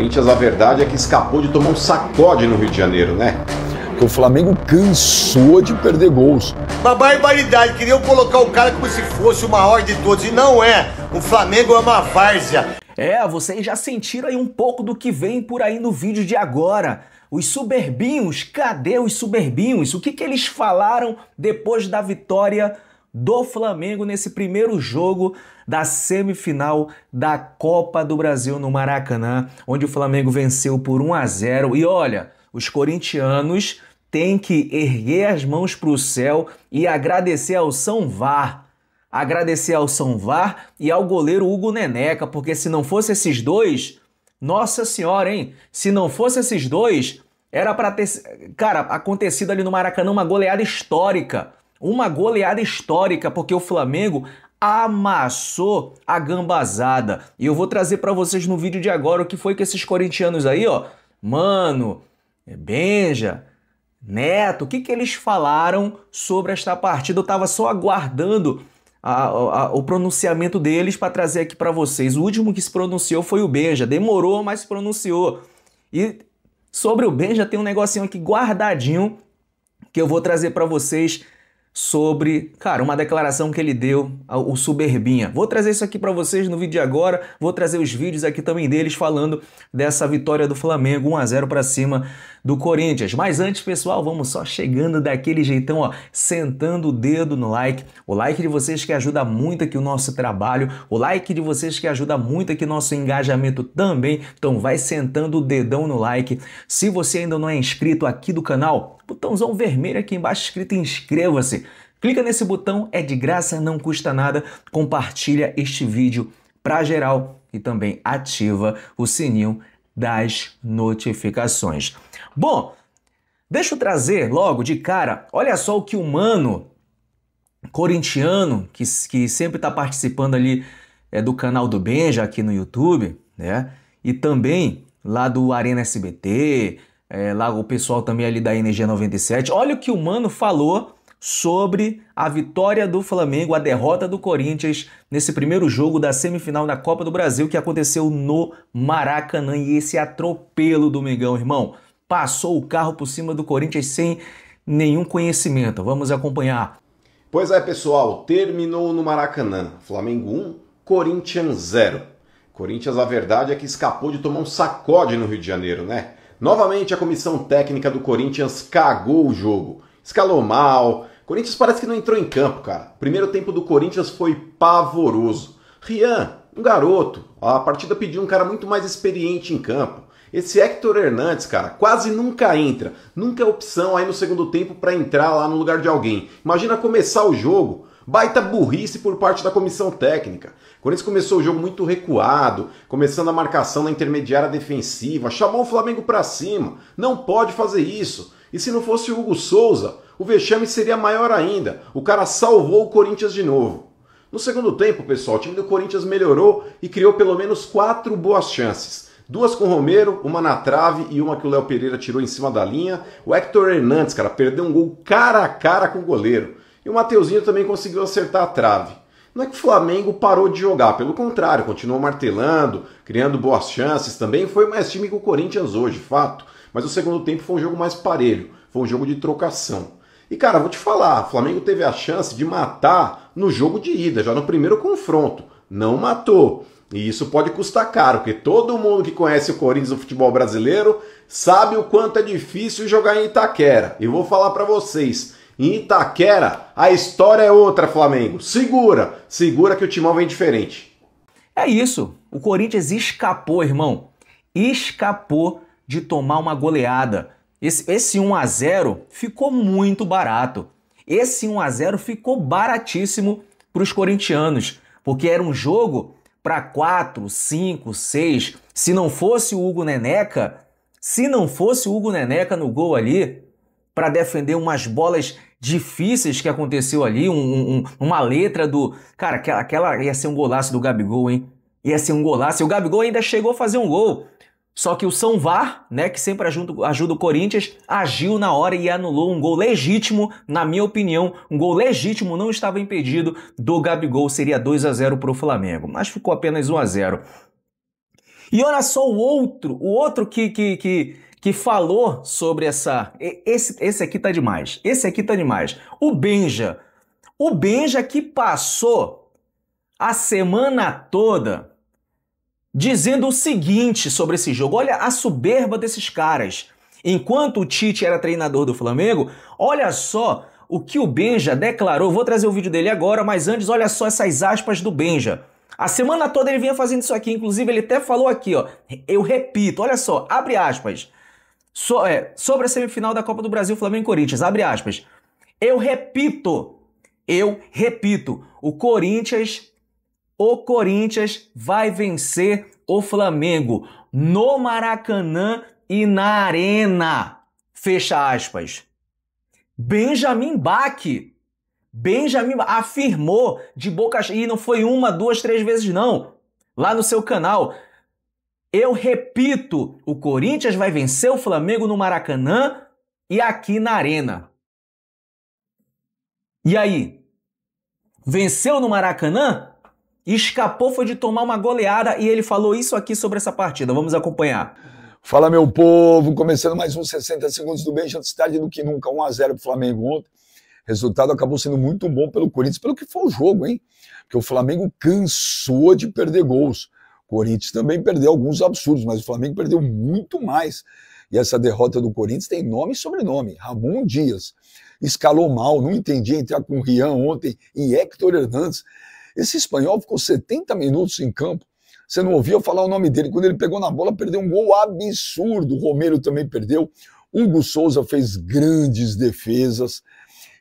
Corinthians, a verdade é que escapou de tomar um sacode no Rio de Janeiro, né? Porque o Flamengo cansou de perder gols. Uma barbaridade, queriam colocar o cara como se fosse o maior de todos, e não é. O Flamengo é uma várzea. É, vocês já sentiram aí um pouco do que vem por aí no vídeo de agora. Os suberbinhos, cadê os suberbinhos? O que, que eles falaram depois da vitória do Flamengo nesse primeiro jogo da semifinal da Copa do Brasil no Maracanã, onde o Flamengo venceu por 1 a 0. E olha, os corintianos têm que erguer as mãos para o céu e agradecer ao São Var. Agradecer ao São Var e ao goleiro Hugo Neneca, porque se não fosse esses dois, nossa senhora, hein? Se não fosse esses dois, era para ter, cara, acontecido ali no Maracanã uma goleada histórica uma goleada histórica, porque o Flamengo amassou a gambazada. E eu vou trazer para vocês no vídeo de agora o que foi que esses corintianos aí, ó, mano, Benja, Neto, o que, que eles falaram sobre esta partida? Eu tava só aguardando a, a, o pronunciamento deles para trazer aqui para vocês. O último que se pronunciou foi o Benja, demorou, mas se pronunciou. E sobre o Benja tem um negocinho aqui guardadinho que eu vou trazer para vocês sobre, cara, uma declaração que ele deu ao, Soberbinha. Vou trazer isso aqui para vocês no vídeo de agora, vou trazer os vídeos aqui também deles falando dessa vitória do Flamengo 1 a 0 para cima do Corinthians. Mas antes, pessoal, vamos só chegando daquele jeitão, ó, sentando o dedo no like. O like de vocês que ajuda muito aqui o nosso trabalho, o like de vocês que ajuda muito aqui o nosso engajamento também. Então vai sentando o dedão no like. Se você ainda não é inscrito aqui do canal, botãozão vermelho aqui embaixo escrito inscreva-se. Clica nesse botão, é de graça, não custa nada. Compartilha este vídeo para geral e também ativa o sininho das notificações. Bom, deixa eu trazer logo de cara, olha só o que o Mano, corintiano, que, que sempre está participando ali é, do canal do Benja aqui no YouTube, né? E também lá do Arena SBT, é, lá o pessoal também ali da Energia 97. Olha o que o Mano falou sobre a vitória do Flamengo, a derrota do Corinthians nesse primeiro jogo da semifinal da Copa do Brasil que aconteceu no Maracanã e esse atropelo do Mengão, irmão passou o carro por cima do Corinthians sem nenhum conhecimento. Vamos acompanhar. Pois é, pessoal, terminou no Maracanã. Flamengo 1, Corinthians 0. Corinthians, a verdade é que escapou de tomar um sacode no Rio de Janeiro, né? Novamente a comissão técnica do Corinthians cagou o jogo. Escalou mal. Corinthians parece que não entrou em campo, cara. O primeiro tempo do Corinthians foi pavoroso. Rian, um garoto. A partida pediu um cara muito mais experiente em campo. Esse Hector Hernandes, cara, quase nunca entra, nunca é opção aí no segundo tempo para entrar lá no lugar de alguém. Imagina começar o jogo baita burrice por parte da comissão técnica. O Corinthians começou o jogo muito recuado, começando a marcação na intermediária defensiva, chamou o Flamengo para cima. Não pode fazer isso. E se não fosse o Hugo Souza, o vexame seria maior ainda. O cara salvou o Corinthians de novo. No segundo tempo, pessoal, o time do Corinthians melhorou e criou pelo menos quatro boas chances. Duas com o Romero, uma na trave e uma que o Léo Pereira tirou em cima da linha. O Hector Hernandes, cara, perdeu um gol cara a cara com o goleiro. E o Mateuzinho também conseguiu acertar a trave. Não é que o Flamengo parou de jogar, pelo contrário, continuou martelando, criando boas chances também. Foi mais time que o Corinthians hoje, fato. Mas o segundo tempo foi um jogo mais parelho, foi um jogo de trocação. E cara, vou te falar, o Flamengo teve a chance de matar no jogo de ida, já no primeiro confronto. Não matou. E isso pode custar caro, porque todo mundo que conhece o Corinthians no futebol brasileiro sabe o quanto é difícil jogar em Itaquera. E vou falar para vocês, em Itaquera a história é outra, Flamengo. Segura, segura que o Timão vem diferente. É isso. O Corinthians escapou, irmão. Escapou de tomar uma goleada. Esse, esse 1 a 0 ficou muito barato. Esse 1 a 0 ficou baratíssimo para os corintianos, porque era um jogo para 4, 5, 6. Se não fosse o Hugo Neneca, se não fosse o Hugo Neneca no gol ali, para defender umas bolas difíceis que aconteceu ali, um, um, uma letra do. Cara, aquela, aquela ia ser um golaço do Gabigol, hein? Ia ser um golaço. E o Gabigol ainda chegou a fazer um gol. Só que o São Var, né, que sempre ajuda, ajuda o Corinthians, agiu na hora e anulou um gol legítimo, na minha opinião, um gol legítimo não estava impedido do Gabigol, seria 2 a 0 para o Flamengo, mas ficou apenas 1 a 0. E olha só o outro, o outro que, que, que, que falou sobre essa. Esse, esse aqui tá demais. Esse aqui tá demais. O Benja. O Benja que passou a semana toda dizendo o seguinte sobre esse jogo: olha a soberba desses caras. Enquanto o Tite era treinador do Flamengo, olha só o que o Benja declarou. Vou trazer o vídeo dele agora, mas antes, olha só essas aspas do Benja. A semana toda ele vinha fazendo isso aqui, inclusive ele até falou aqui, ó. Eu repito, olha só, abre aspas. So, é, sobre a semifinal da Copa do Brasil, Flamengo e Corinthians, abre aspas. Eu repito, eu repito, o Corinthians o Corinthians vai vencer o Flamengo no Maracanã e na Arena. Fecha aspas. Benjamin Bach. Benjamin afirmou de boca e não foi uma, duas, três vezes não. Lá no seu canal, eu repito, o Corinthians vai vencer o Flamengo no Maracanã e aqui na Arena. E aí? Venceu no Maracanã? escapou foi de tomar uma goleada e ele falou isso aqui sobre essa partida. Vamos acompanhar. Fala meu povo, começando mais uns 60 segundos do Benjamin Tarde do que nunca, 1 a 0 pro Flamengo ontem. Resultado acabou sendo muito bom pelo Corinthians, pelo que foi o jogo, hein? Porque o Flamengo cansou de perder gols. O Corinthians também perdeu alguns absurdos, mas o Flamengo perdeu muito mais. E essa derrota do Corinthians tem nome e sobrenome. Ramon Dias escalou mal, não entendi entrar com o Rian ontem e Hector Hernandes. Esse espanhol ficou 70 minutos em campo, você não ouvia falar o nome dele. Quando ele pegou na bola, perdeu um gol absurdo. O Romero também perdeu. Hugo Souza fez grandes defesas.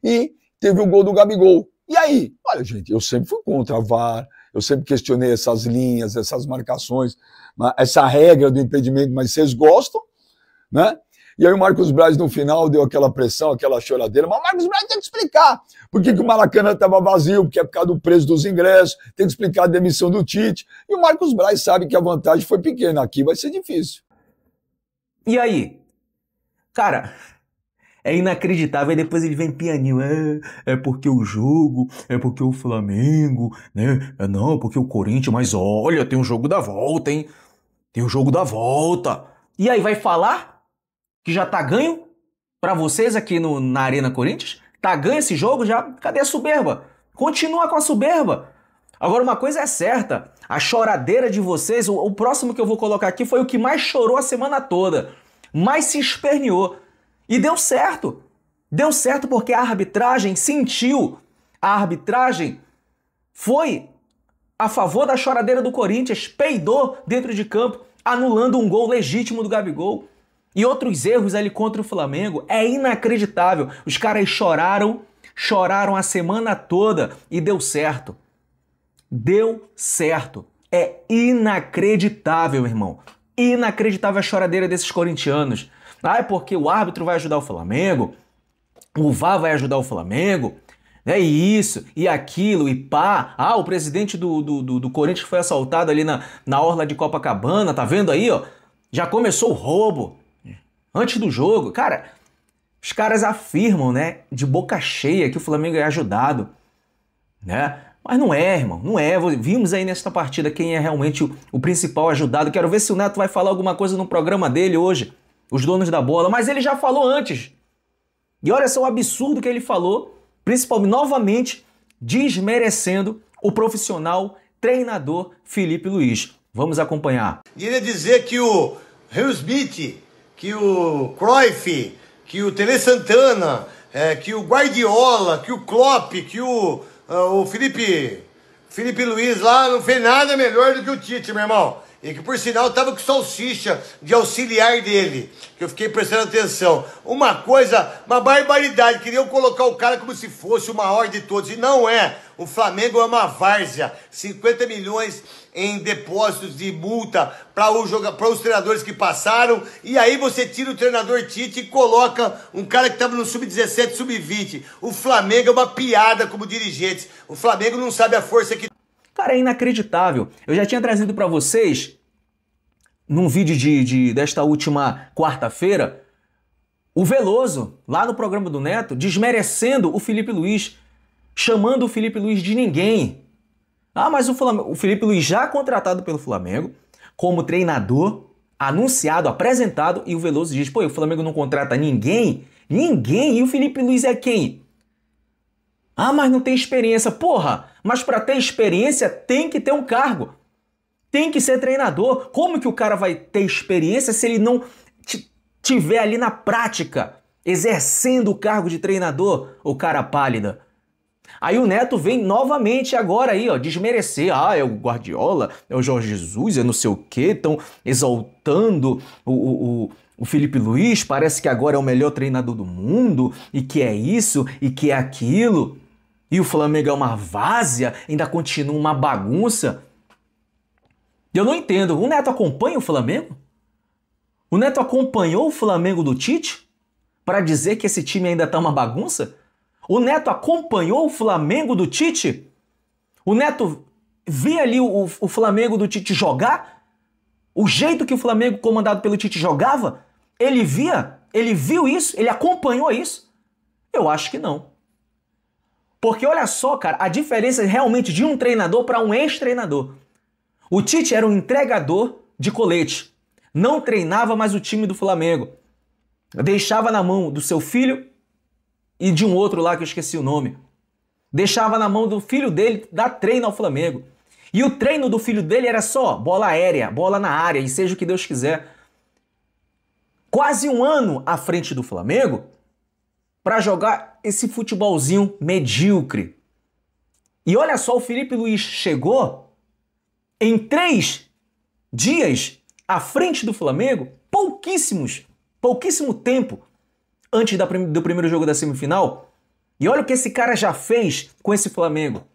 E teve o gol do Gabigol. E aí? Olha, gente, eu sempre fui contra a VAR, eu sempre questionei essas linhas, essas marcações, essa regra do impedimento, mas vocês gostam, né? E aí o Marcos Braz, no final, deu aquela pressão, aquela choradeira. Mas o Marcos Braz tem que explicar por que, que o Maracanã estava vazio, porque é por causa do preço dos ingressos, tem que explicar a demissão do Tite. E o Marcos Braz sabe que a vantagem foi pequena. Aqui vai ser difícil. E aí? Cara, é inacreditável. E depois ele vem pianinho. É, é porque o jogo, é porque o Flamengo, né? É não, porque o Corinthians, mas olha, tem o um jogo da volta, hein? Tem o um jogo da volta. E aí vai falar que já tá ganho para vocês aqui no, na Arena Corinthians. Tá ganho esse jogo já. Cadê a soberba? Continua com a soberba. Agora, uma coisa é certa: a choradeira de vocês, o, o próximo que eu vou colocar aqui foi o que mais chorou a semana toda, mais se esperneou. E deu certo. Deu certo porque a arbitragem sentiu. A arbitragem foi a favor da choradeira do Corinthians, peidou dentro de campo, anulando um gol legítimo do Gabigol. E outros erros ali contra o Flamengo é inacreditável. Os caras choraram, choraram a semana toda e deu certo. Deu certo. É inacreditável, irmão. Inacreditável a choradeira desses corintianos. Ah, é porque o árbitro vai ajudar o Flamengo, o VAR vai ajudar o Flamengo, é isso, e aquilo, e pá. Ah, o presidente do, do, do, do Corinthians foi assaltado ali na, na orla de Copacabana, tá vendo aí, ó? Já começou o roubo antes do jogo, cara, os caras afirmam, né, de boca cheia que o Flamengo é ajudado, né? Mas não é, irmão, não é. Vimos aí nesta partida quem é realmente o, o principal ajudado. Quero ver se o Neto vai falar alguma coisa no programa dele hoje, os donos da bola, mas ele já falou antes. E olha só o absurdo que ele falou, principalmente novamente desmerecendo o profissional treinador Felipe Luiz. Vamos acompanhar. Queria dizer que o Will Smith que o Cruyff, que o Tele Santana, é, que o Guardiola, que o Klopp, que o, uh, o Felipe, Felipe Luiz lá não fez nada melhor do que o Tite, meu irmão. E que por sinal estava com salsicha de auxiliar dele. Que eu fiquei prestando atenção. Uma coisa, uma barbaridade. Queriam colocar o cara como se fosse o maior de todos. E não é. O Flamengo é uma várzea. 50 milhões em depósitos de multa para os treinadores que passaram. E aí você tira o treinador Tite e coloca um cara que estava no sub-17, sub-20. O Flamengo é uma piada como dirigentes. O Flamengo não sabe a força que Cara, é inacreditável. Eu já tinha trazido para vocês, num vídeo de, de desta última quarta-feira, o Veloso, lá no programa do Neto, desmerecendo o Felipe Luiz, chamando o Felipe Luiz de ninguém. Ah, mas o, Flamengo, o Felipe Luiz já contratado pelo Flamengo como treinador, anunciado, apresentado, e o Veloso diz: pô, o Flamengo não contrata ninguém? Ninguém? E o Felipe Luiz é quem? Ah, mas não tem experiência. Porra, mas para ter experiência tem que ter um cargo. Tem que ser treinador. Como que o cara vai ter experiência se ele não tiver ali na prática, exercendo o cargo de treinador, o cara pálida? Aí o Neto vem novamente agora aí, ó, desmerecer. Ah, é o Guardiola, é o Jorge Jesus, é não sei o quê, estão exaltando o, o, o, o Felipe Luiz, parece que agora é o melhor treinador do mundo, e que é isso, e que é aquilo e o Flamengo é uma várzea, ainda continua uma bagunça. Eu não entendo. O Neto acompanha o Flamengo? O Neto acompanhou o Flamengo do Tite para dizer que esse time ainda tá uma bagunça? O Neto acompanhou o Flamengo do Tite? O Neto via ali o, o Flamengo do Tite jogar? O jeito que o Flamengo comandado pelo Tite jogava? Ele via? Ele viu isso? Ele acompanhou isso? Eu acho que não. Porque olha só, cara, a diferença realmente de um treinador para um ex-treinador. O Tite era um entregador de colete. Não treinava mais o time do Flamengo. Deixava na mão do seu filho e de um outro lá que eu esqueci o nome. Deixava na mão do filho dele dar treino ao Flamengo. E o treino do filho dele era só bola aérea, bola na área e seja o que Deus quiser. Quase um ano à frente do Flamengo, para jogar esse futebolzinho medíocre. E olha só, o Felipe Luiz chegou em três dias à frente do Flamengo, pouquíssimos, pouquíssimo tempo antes do primeiro jogo da semifinal. E olha o que esse cara já fez com esse Flamengo.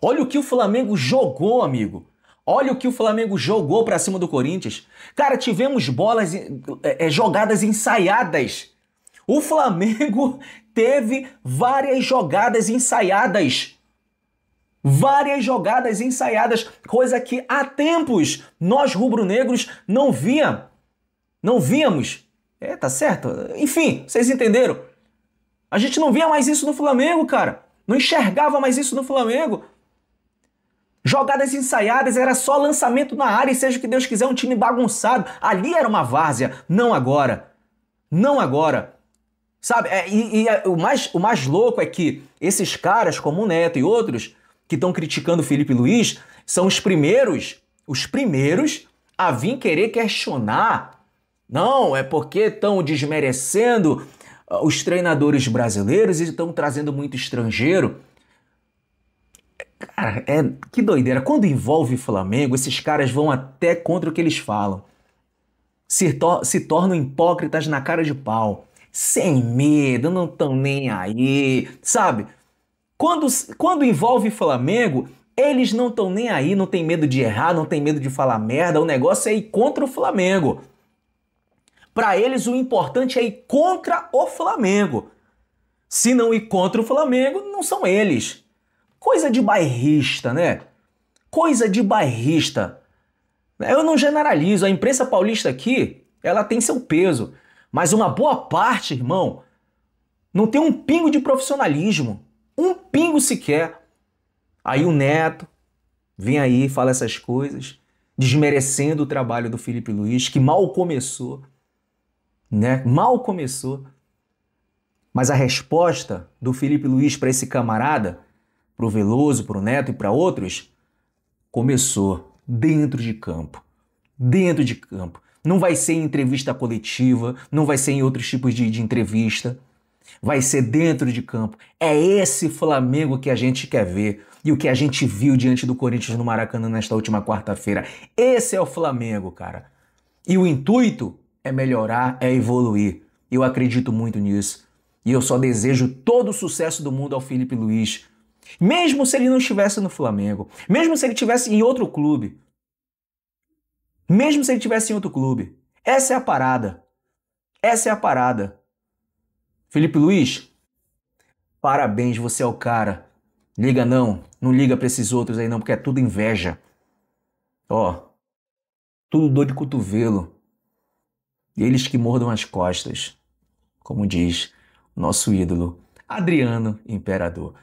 Olha o que o Flamengo jogou, amigo. Olha o que o Flamengo jogou para cima do Corinthians. Cara, tivemos bolas, é, jogadas ensaiadas o Flamengo teve várias jogadas ensaiadas. Várias jogadas ensaiadas, coisa que há tempos nós rubro-negros não via, não víamos. É, tá certo? Enfim, vocês entenderam? A gente não via mais isso no Flamengo, cara. Não enxergava mais isso no Flamengo. Jogadas ensaiadas, era só lançamento na área e seja o que Deus quiser, um time bagunçado. Ali era uma várzea, não agora. Não agora. Sabe? É, e, e é, o, mais, o mais louco é que esses caras, como o Neto e outros, que estão criticando o Felipe Luiz, são os primeiros, os primeiros a vir querer questionar. Não, é porque estão desmerecendo ah, os treinadores brasileiros e estão trazendo muito estrangeiro. Cara, é que doideira. Quando envolve Flamengo, esses caras vão até contra o que eles falam. Se, se tornam hipócritas na cara de pau sem medo, não estão nem aí, sabe? Quando, quando envolve Flamengo, eles não estão nem aí, não tem medo de errar, não tem medo de falar merda, o negócio é ir contra o Flamengo. Para eles o importante é ir contra o Flamengo. Se não ir contra o Flamengo, não são eles. Coisa de bairrista, né? Coisa de bairrista. Eu não generalizo, a imprensa paulista aqui, ela tem seu peso. Mas uma boa parte, irmão, não tem um pingo de profissionalismo. Um pingo sequer. Aí o Neto vem aí e fala essas coisas, desmerecendo o trabalho do Felipe Luiz, que mal começou. Né? Mal começou. Mas a resposta do Felipe Luiz para esse camarada, para o Veloso, para o Neto e para outros, começou dentro de campo. Dentro de campo. Não vai ser em entrevista coletiva, não vai ser em outros tipos de, de entrevista. Vai ser dentro de campo. É esse Flamengo que a gente quer ver e o que a gente viu diante do Corinthians no Maracanã nesta última quarta-feira. Esse é o Flamengo, cara. E o intuito é melhorar, é evoluir. Eu acredito muito nisso. E eu só desejo todo o sucesso do mundo ao Felipe Luiz. Mesmo se ele não estivesse no Flamengo, mesmo se ele estivesse em outro clube, mesmo se ele tivesse em outro clube. Essa é a parada. Essa é a parada. Felipe Luiz, parabéns, você é o cara. Liga não, não liga para esses outros aí não, porque é tudo inveja. Ó, tudo dor de cotovelo. E eles que mordam as costas, como diz nosso ídolo Adriano Imperador.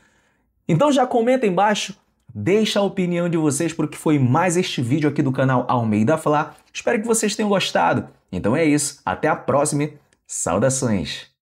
Então já comenta embaixo Deixa a opinião de vocês porque foi mais este vídeo aqui do canal Almeida Falar. Espero que vocês tenham gostado. Então é isso, até a próxima. Saudações!